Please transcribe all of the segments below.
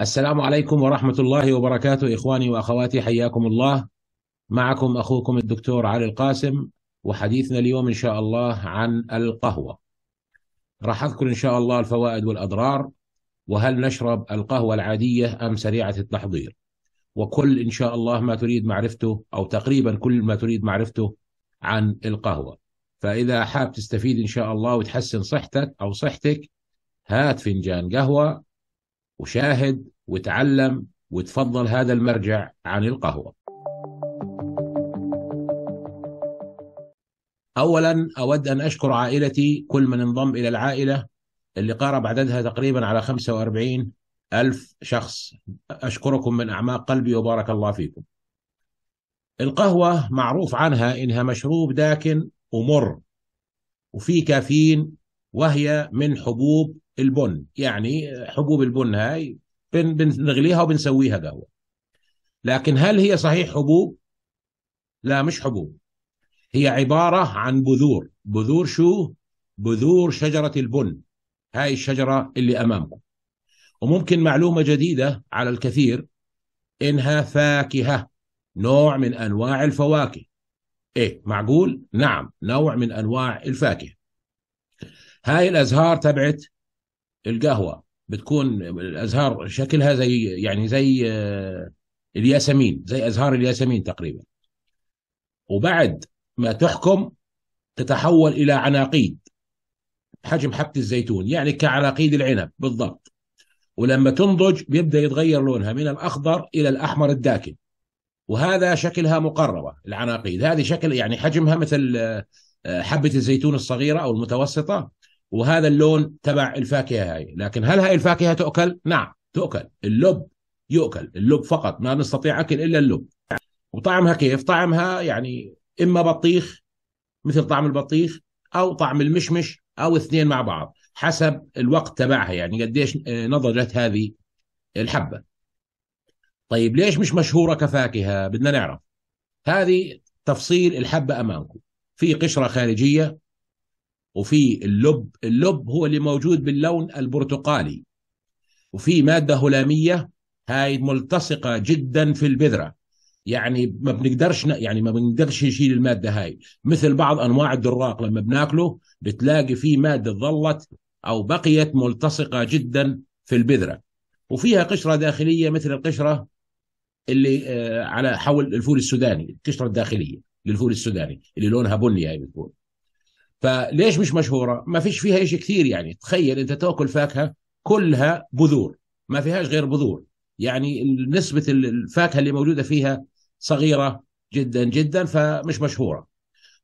السلام عليكم ورحمة الله وبركاته إخواني وأخواتي حياكم الله معكم أخوكم الدكتور علي القاسم وحديثنا اليوم إن شاء الله عن القهوة راح أذكر إن شاء الله الفوائد والأضرار وهل نشرب القهوة العادية أم سريعة التحضير وكل إن شاء الله ما تريد معرفته أو تقريبا كل ما تريد معرفته عن القهوة فإذا حاب تستفيد إن شاء الله وتحسن صحتك أو صحتك هات فنجان قهوة وشاهد وتعلم وتفضل هذا المرجع عن القهوة أولا أود أن أشكر عائلتي كل من انضم إلى العائلة اللي قارب عددها تقريبا على 45 ألف شخص أشكركم من أعماق قلبي وبارك الله فيكم القهوة معروف عنها إنها مشروب داكن ومر وفي كافيين وهي من حبوب البن يعني حبوب البن هاي بنغليها وبنسويها قهوه لكن هل هي صحيح حبوب لا مش حبوب هي عباره عن بذور بذور شو بذور شجره البن هاي الشجره اللي امامكم وممكن معلومه جديده على الكثير انها فاكهه نوع من انواع الفواكه ايه معقول نعم نوع من انواع الفاكهه هاي الازهار تبعت القهوه بتكون الازهار شكلها زي يعني زي آه، الياسمين زي ازهار الياسمين تقريبا وبعد ما تحكم تتحول الى عناقيد حجم حبه الزيتون يعني كعناقيد العنب بالضبط ولما تنضج بيبدا يتغير لونها من الاخضر الى الاحمر الداكن وهذا شكلها مقربه العناقيد هذه شكل يعني حجمها مثل آه، حبه الزيتون الصغيره او المتوسطه وهذا اللون تبع الفاكهه هاي لكن هل هاي الفاكهه تؤكل نعم تؤكل اللب يؤكل اللب فقط ما نستطيع اكل الا اللب وطعمها كيف طعمها يعني اما بطيخ مثل طعم البطيخ او طعم المشمش او اثنين مع بعض حسب الوقت تبعها يعني قديش آه، نضجت هذه الحبه طيب ليش مش مشهوره كفاكهه بدنا نعرف هذه تفصيل الحبه امامكم في قشره خارجيه وفي اللب اللب هو اللي موجود باللون البرتقالي وفي مادة هلامية هاي ملتصقة جدا في البذرة يعني ما بنقدرش يعني ما بنقدرش نشيل المادة هاي مثل بعض أنواع الدراق لما بناكله بتلاقي فيه مادة ظلت أو بقيت ملتصقة جدا في البذرة وفيها قشرة داخلية مثل القشرة اللي آه، على حول الفول السوداني القشرة الداخلية للفول السوداني اللي لونها بني هاي بتكون فليش مش مشهوره؟ ما فيش فيها شيء كثير يعني تخيل انت تاكل فاكهه كلها بذور ما فيهاش غير بذور يعني نسبه الفاكهه اللي موجوده فيها صغيره جدا جدا فمش مشهوره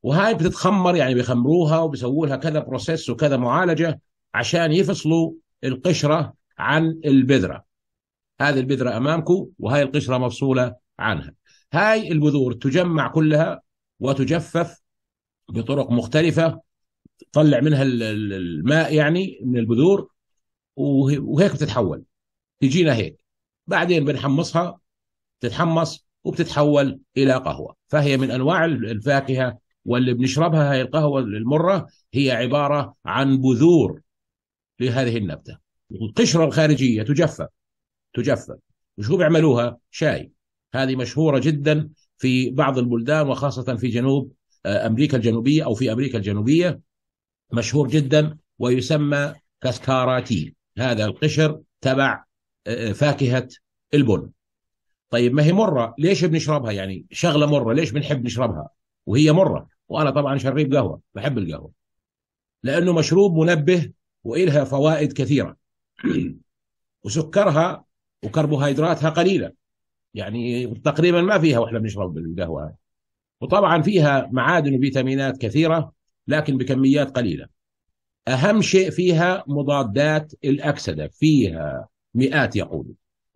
وهاي بتتخمر يعني بيخمروها وبيسووا لها كذا بروسيس وكذا معالجه عشان يفصلوا القشره عن البذره هذه البذره امامكم وهاي القشره مفصوله عنها هاي البذور تجمع كلها وتجفف بطرق مختلفه تطلع منها الماء يعني من البذور وهيك بتتحول تجينا هيك بعدين بنحمصها تتحمص وبتتحول الى قهوه فهي من انواع الفاكهه واللي بنشربها هي القهوه المره هي عباره عن بذور لهذه النبته القشره الخارجيه تجفف تجفف وشو بيعملوها شاي هذه مشهوره جدا في بعض البلدان وخاصه في جنوب آه، امريكا الجنوبيه او في امريكا الجنوبيه مشهور جدا ويسمى كسكاراتي هذا القشر تبع آه، آه، فاكهه البن طيب ما هي مره ليش بنشربها يعني شغله مره ليش بنحب نشربها وهي مره وانا طبعا شريب قهوه بحب القهوه لانه مشروب منبه والها فوائد كثيره وسكرها وكربوهيدراتها قليله يعني تقريبا ما فيها واحنا بنشرب القهوه وطبعا فيها معادن وفيتامينات كثيره لكن بكميات قليله اهم شيء فيها مضادات الاكسده فيها مئات يقول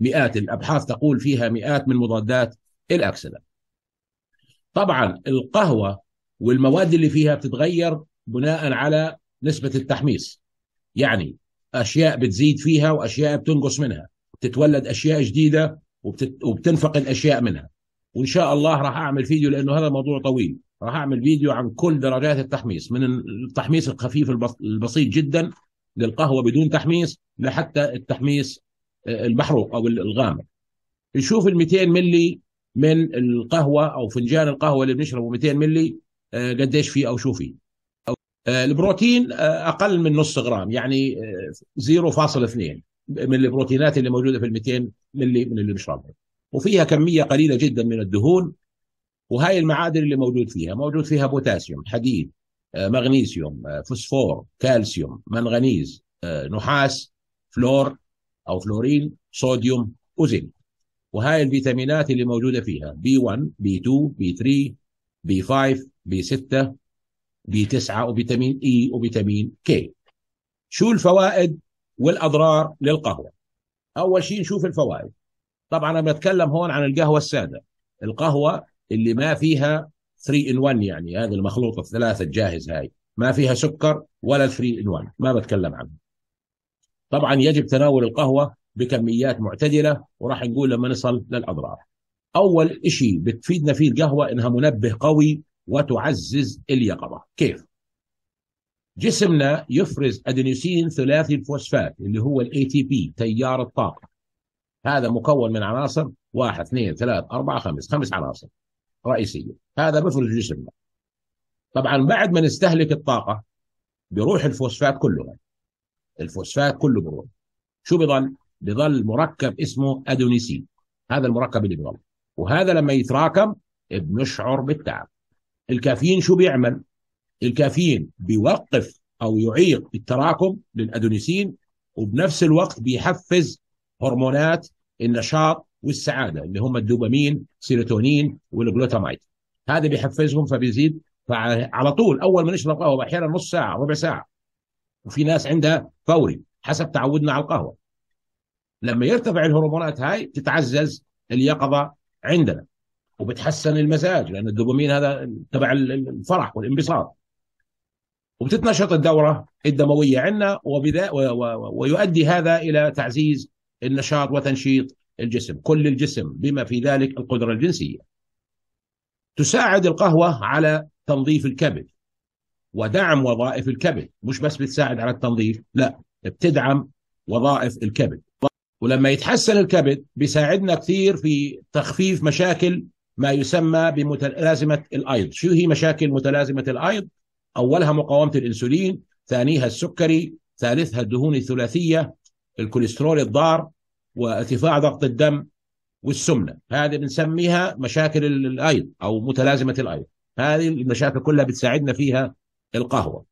مئات الابحاث تقول فيها مئات من مضادات الاكسده طبعا القهوه والمواد اللي فيها بتتغير بناء على نسبه التحميص يعني اشياء بتزيد فيها واشياء بتنقص منها بتتولد اشياء جديده وبتنفقد اشياء منها وان شاء الله راح اعمل فيديو لانه هذا موضوع طويل راح اعمل فيديو عن كل درجات التحميص من التحميص الخفيف البسيط جدا للقهوه بدون تحميص لحتى التحميص آه، المحروق او الغامق نشوف ال 200 ملي من القهوه او فنجان القهوه اللي بنشربه 200 ملي آه، قديش فيه او شو فيه آه، البروتين اقل من نص غرام يعني 0.2 من البروتينات اللي موجوده في ال 200 ملي من اللي بنشربها وفيها كميه قليله جدا من الدهون وهاي المعادن اللي موجود فيها موجود فيها بوتاسيوم حديد آه، مغنيسيوم آه، فوسفور كالسيوم منغنيز آه، نحاس فلور او فلورين صوديوم وزنك وهاي الفيتامينات اللي موجوده فيها بي 1 بي 2 بي 3 بي 5 بي 6 بي 9 وفيتامين اي وفيتامين كي شو الفوائد والاضرار للقهوه اول شيء نشوف الفوائد طبعا انا بتكلم هون عن القهوه الساده القهوه اللي ما فيها 3 ان 1 يعني هذه المخلوطه الثلاثه الجاهز هاي ما فيها سكر ولا 3 ان 1 ما بتكلم عنه طبعا يجب تناول القهوه بكميات معتدله وراح نقول لما نصل للاضرار اول شيء بتفيدنا فيه القهوه انها منبه قوي وتعزز اليقظه كيف جسمنا يفرز ادينوسين ثلاثي الفوسفات اللي هو الاي تي بي تيار الطاقه هذا مكون من عناصر واحد اثنين ثلاث أربعة خمس خمس عناصر رئيسية هذا بفرز جسمنا طبعا بعد ما نستهلك الطاقة بيروح الفوسفات كله الفوسفات كله بيروح شو بضل؟ بضل مركب اسمه ادونيسين هذا المركب اللي بضل وهذا لما يتراكم بنشعر بالتعب الكافيين شو بيعمل؟ الكافيين بيوقف او يعيق التراكم للادونيسين وبنفس الوقت بيحفز هرمونات النشاط والسعاده اللي هم الدوبامين سيروتونين والجلوتامايد هذا بيحفزهم فبيزيد فعلى طول اول ما نشرب قهوه احيانا نص ساعه ربع ساعه وفي ناس عندها فوري حسب تعودنا على القهوه لما يرتفع الهرمونات هاي تتعزز اليقظه عندنا وبتحسن المزاج لان الدوبامين هذا تبع الفرح والانبساط وبتتنشط الدوره الدمويه عندنا ويؤدي هذا الى تعزيز النشاط وتنشيط الجسم كل الجسم بما في ذلك القدرة الجنسية تساعد القهوة على تنظيف الكبد ودعم وظائف الكبد مش بس بتساعد على التنظيف لا بتدعم وظائف الكبد ولما يتحسن الكبد بيساعدنا كثير في تخفيف مشاكل ما يسمى بمتلازمة الأيض شو هي مشاكل متلازمة الأيض؟ أولها مقاومة الإنسولين ثانيها السكري ثالثها الدهون الثلاثية الكوليسترول الضار وارتفاع ضغط الدم والسمنه هذه بنسميها مشاكل الايض او متلازمه الايض هذه المشاكل كلها بتساعدنا فيها القهوه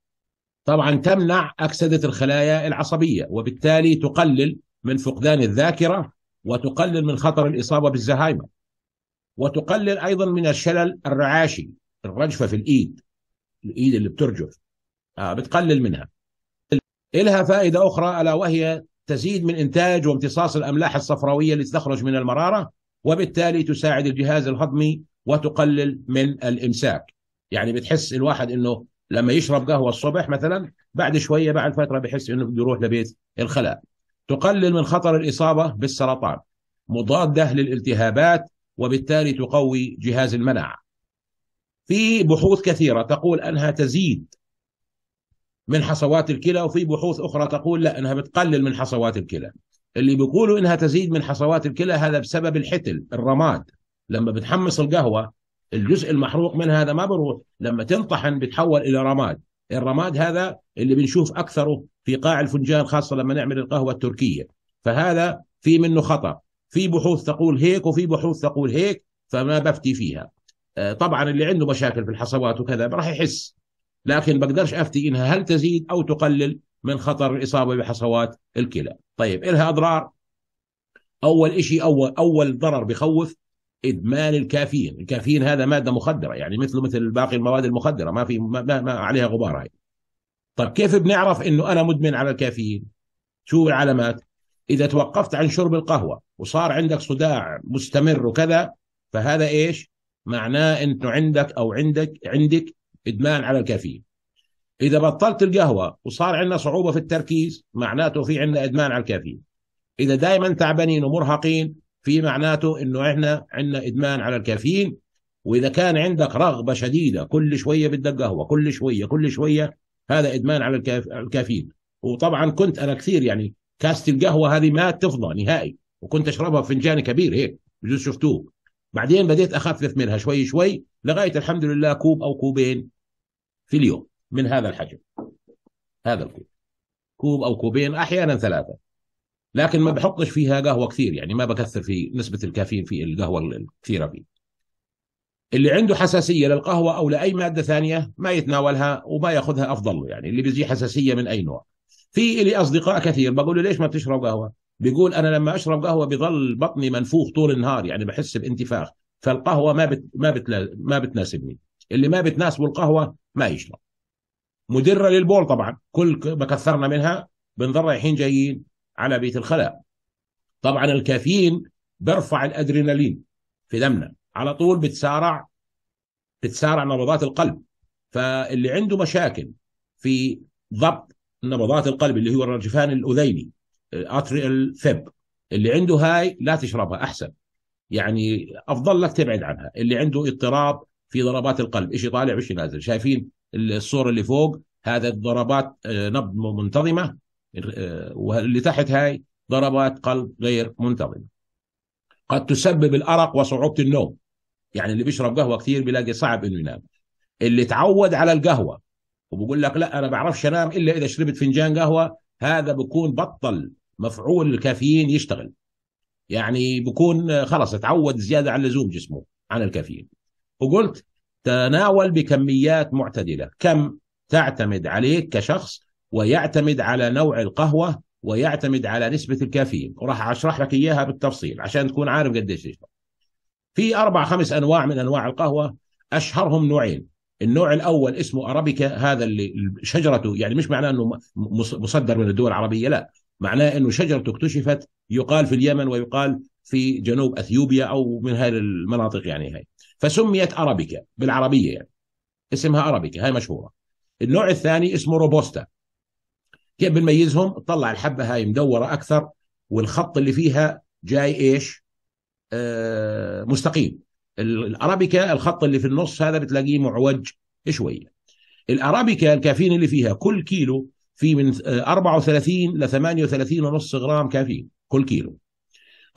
طبعا تمنع اكسده الخلايا العصبيه وبالتالي تقلل من فقدان الذاكره وتقلل من خطر الاصابه بالزهايمر وتقلل ايضا من الشلل الرعاشي الرجفه في الايد الايد اللي بترجف آه بتقلل منها إلها فائدة أخرى ألا وهي تزيد من إنتاج وامتصاص الأملاح الصفراوية اللي تخرج من المرارة وبالتالي تساعد الجهاز الهضمي وتقلل من الإمساك يعني بتحس الواحد أنه لما يشرب قهوة الصبح مثلا بعد شوية بعد فترة بحس أنه بيروح لبيت الخلاء تقلل من خطر الإصابة بالسرطان مضادة للالتهابات وبالتالي تقوي جهاز المناعة في بحوث كثيرة تقول أنها تزيد من حصوات الكلى وفي بحوث أخرى تقول لا أنها بتقلل من حصوات الكلى اللي بيقولوا أنها تزيد من حصوات الكلى هذا بسبب الحتل الرماد لما بتحمص القهوة الجزء المحروق من هذا ما بروح لما تنطحن بتحول إلى رماد الرماد هذا اللي بنشوف أكثره في قاع الفنجان خاصة لما نعمل القهوة التركية فهذا في منه خطأ في بحوث تقول هيك وفي بحوث تقول هيك فما بفتي فيها آه، طبعا اللي عنده مشاكل في الحصوات وكذا راح يحس لكن بقدرش افتي انها هل تزيد او تقلل من خطر الاصابه بحصوات الكلى طيب إلها اضرار اول شيء اول اول ضرر بخوف ادمان الكافيين الكافيين هذا ماده مخدره يعني مثله مثل باقي المواد المخدره ما في ما, ما عليها غبار هاي طيب كيف بنعرف انه انا مدمن على الكافيين شو العلامات اذا توقفت عن شرب القهوه وصار عندك صداع مستمر وكذا فهذا ايش معناه انه عندك او عندك عندك إدمان على الكافيين إذا بطلت القهوة وصار عندنا صعوبة في التركيز معناته في عندنا إدمان على الكافيين إذا دائما تعبانين ومرهقين في معناته إنه إحنا عندنا إدمان على الكافيين وإذا كان عندك رغبة شديدة كل شوية بدك قهوة كل شوية كل شوية هذا إدمان على الكافيين وطبعا كنت أنا كثير يعني كاسة القهوة هذه ما تفضى نهائي وكنت أشربها فنجان كبير هيك بجوز شفتوه بعدين بديت أخفف منها شوي شوي لغاية الحمد لله كوب أو كوبين في اليوم من هذا الحجم هذا الكوب كوب أو كوبين أحيانا ثلاثة لكن ما بحطش فيها قهوة كثير يعني ما بكثر في نسبة الكافيين في القهوة الكثيرة فيه اللي عنده حساسية للقهوة أو لأي مادة ثانية ما يتناولها وما يأخذها أفضل له يعني اللي بيجي حساسية من أي نوع في لي أصدقاء كثير بقول له ليش ما بتشرب قهوة بيقول أنا لما أشرب قهوة بضل بطني منفوخ طول النهار يعني بحس بانتفاخ فالقهوة ما بت... ما بتلا... ما بتناسبني اللي ما بتناسبه القهوه ما يشرب مدره للبول طبعا كل ما كثرنا منها بنضل رايحين جايين على بيت الخلاء طبعا الكافيين بيرفع الادرينالين في دمنا على طول بتسارع بتسارع نبضات القلب فاللي عنده مشاكل في ضبط نبضات القلب اللي هو الرجفان الاذيني اتريال آه، فيب اللي عنده هاي لا تشربها احسن يعني افضل لك تبعد عنها اللي عنده اضطراب في ضربات القلب شيء طالع وشيء نازل شايفين الصوره اللي فوق هذا الضربات آه، نبض منتظمه آه، واللي تحت هاي ضربات قلب غير منتظمه قد تسبب الارق وصعوبه النوم يعني اللي بيشرب قهوه كثير بيلاقي صعب انه ينام اللي تعود على القهوه وبقول لك لا انا بعرفش انام الا اذا شربت فنجان قهوه هذا بكون بطل مفعول الكافيين يشتغل يعني بكون آه، خلص اتعود زياده عن اللزوم جسمه عن الكافيين وقلت تناول بكميات معتدلة كم تعتمد عليك كشخص ويعتمد على نوع القهوة ويعتمد على نسبة الكافيين وراح أشرح لك إياها بالتفصيل عشان تكون عارف قديش تشرب في أربع خمس أنواع من أنواع القهوة أشهرهم نوعين النوع الأول اسمه أرابيكا هذا اللي شجرته يعني مش معناه أنه مصدر من الدول العربية لا معناه أنه شجرته اكتشفت يقال في اليمن ويقال في جنوب أثيوبيا أو من هذه المناطق يعني هاي فسميت ارابيكا بالعربيه يعني اسمها ارابيكا هاي مشهوره النوع الثاني اسمه روبوستا كيف بنميزهم طلع الحبه هاي مدوره اكثر والخط اللي فيها جاي ايش آه مستقيم الارابيكا الخط اللي في النص هذا بتلاقيه معوج شويه الارابيكا الكافيين اللي فيها كل كيلو في من 34 ل 38 ونص غرام كافيين كل كيلو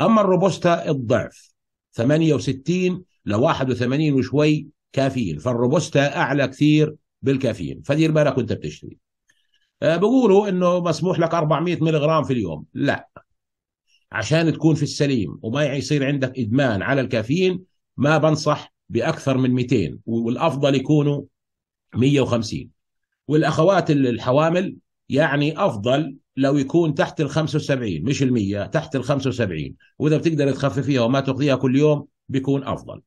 اما الروبوستا الضعف 68 ل 81 وشوي كافيين فالروبوستا اعلى كثير بالكافيين فدير بالك وانت بتشتري أه، بقولوا انه مسموح لك 400 ملغ في اليوم لا عشان تكون في السليم وما يصير عندك ادمان على الكافيين ما بنصح باكثر من 200 والافضل يكونوا 150 والاخوات الحوامل يعني افضل لو يكون تحت ال 75 مش ال 100 تحت ال 75 واذا بتقدر تخففيها وما تاخذيها كل يوم بيكون افضل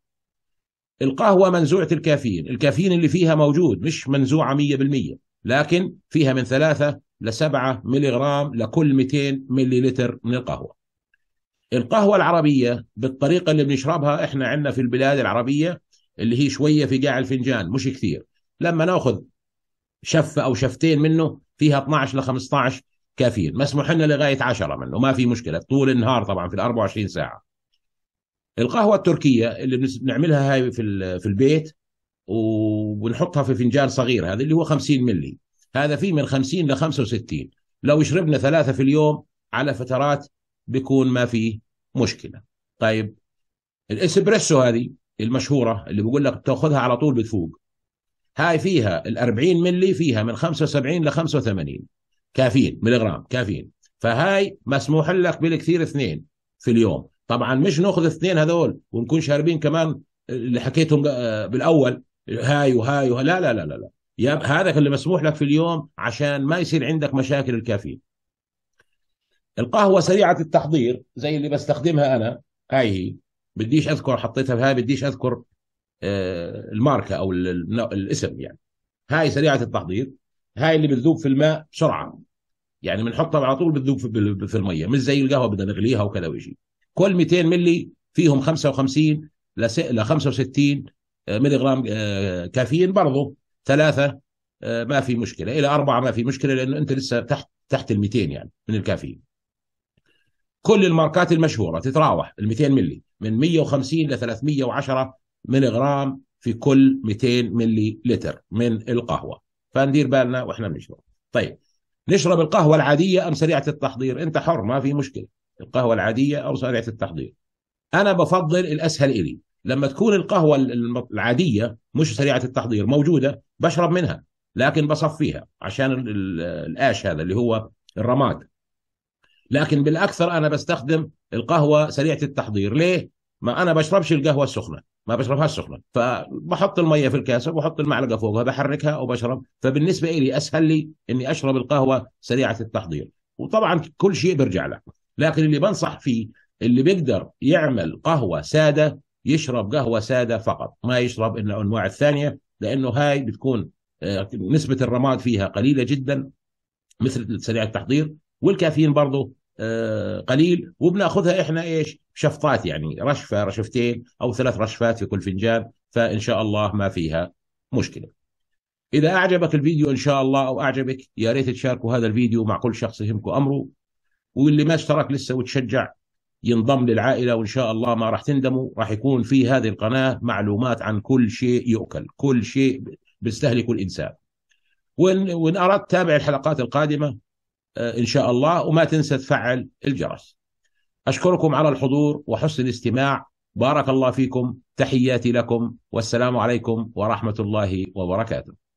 القهوة منزوعة الكافيين الكافيين اللي فيها موجود مش منزوعة 100% لكن فيها من 3 ل 7 ملغرام لكل 200 لتر من القهوة القهوة العربية بالطريقة اللي بنشربها احنا عندنا في البلاد العربية اللي هي شوية في قاع الفنجان مش كثير لما ناخذ شفة أو شفتين منه فيها 12 ل 15 كافيين مسموح لنا لغاية 10 منه ما في مشكلة طول النهار طبعا في ال 24 ساعة القهوه التركيه اللي بنعملها هاي في في البيت وبنحطها في فنجان صغير هذا اللي هو 50 ملي هذا فيه من 50 ل 65 لو شربنا ثلاثه في اليوم على فترات بيكون ما في مشكله طيب الاسبريسو هذه المشهوره اللي بقول لك بتاخذها على طول بتفوق هاي فيها ال 40 ملي فيها من 75 ل 85 كافيين ملغرام كافيين فهاي مسموح لك بالكثير اثنين في اليوم طبعا مش ناخذ اثنين هذول ونكون شاربين كمان آه، اللي حكيتهم آه، بالاول هاي وهاي وها لا لا لا لا, لا. يا هذا اللي مسموح لك في اليوم عشان ما يصير عندك مشاكل الكافيين القهوه سريعه التحضير زي اللي بستخدمها انا هاي هي بديش اذكر حطيتها بهاي بديش اذكر آه، الماركه او الاسم يعني هاي سريعه التحضير هاي اللي بتذوب في الماء بسرعه يعني بنحطها على طول بتذوب في الميه مش زي القهوه بدنا نغليها وكذا ويجي كل 200 ملي فيهم 55 ل 65 ملي جرام كافيين برضه ثلاثه آه، ما في مشكله الى اربعه ما في مشكله لانه انت لسه تحت تحت ال 200 يعني من الكافيين كل الماركات المشهوره تتراوح ال 200 ملي من 150 ل 310 ملي جرام في كل 200 ملي لتر من القهوه فندير بالنا واحنا بنشرب طيب نشرب القهوه العاديه ام سريعه التحضير انت حر ما في مشكله القهوه العاديه او سريعة التحضير انا بفضل الاسهل الي لما تكون القهوه العاديه مش سريعه التحضير موجوده بشرب منها لكن بصفيها عشان الآش هذا اللي هو الرماد لكن بالاكثر انا بستخدم القهوه سريعه التحضير ليه ما انا بشربش القهوه السخنه ما بشربهاش سخنه فبحط الميه في الكاسه وبحط المعلقه فوقها بحركها وبشرب فبالنسبه لي اسهل لي اني اشرب القهوه سريعه التحضير وطبعا كل شيء بيرجع لك لكن اللي بنصح فيه اللي بيقدر يعمل قهوه ساده يشرب قهوه ساده فقط ما يشرب الانواع الثانيه لانه هاي بتكون آه، نسبه الرماد فيها قليله جدا مثل سريع التحضير والكافيين برضه آه، قليل وبناخذها احنا ايش شفطات يعني رشفه رشفتين او ثلاث رشفات في كل فنجان فان شاء الله ما فيها مشكله اذا اعجبك الفيديو ان شاء الله او اعجبك يا ريت تشاركوا هذا الفيديو مع كل شخص يهمكم امره واللي ما اشترك لسه وتشجع ينضم للعائله وان شاء الله ما راح تندموا راح يكون في هذه القناه معلومات عن كل شيء يؤكل كل شيء بيستهلكه الانسان وان وان اردت تابع الحلقات القادمه آه، ان شاء الله وما تنسى تفعل الجرس اشكركم على الحضور وحسن الاستماع بارك الله فيكم تحياتي لكم والسلام عليكم ورحمه الله وبركاته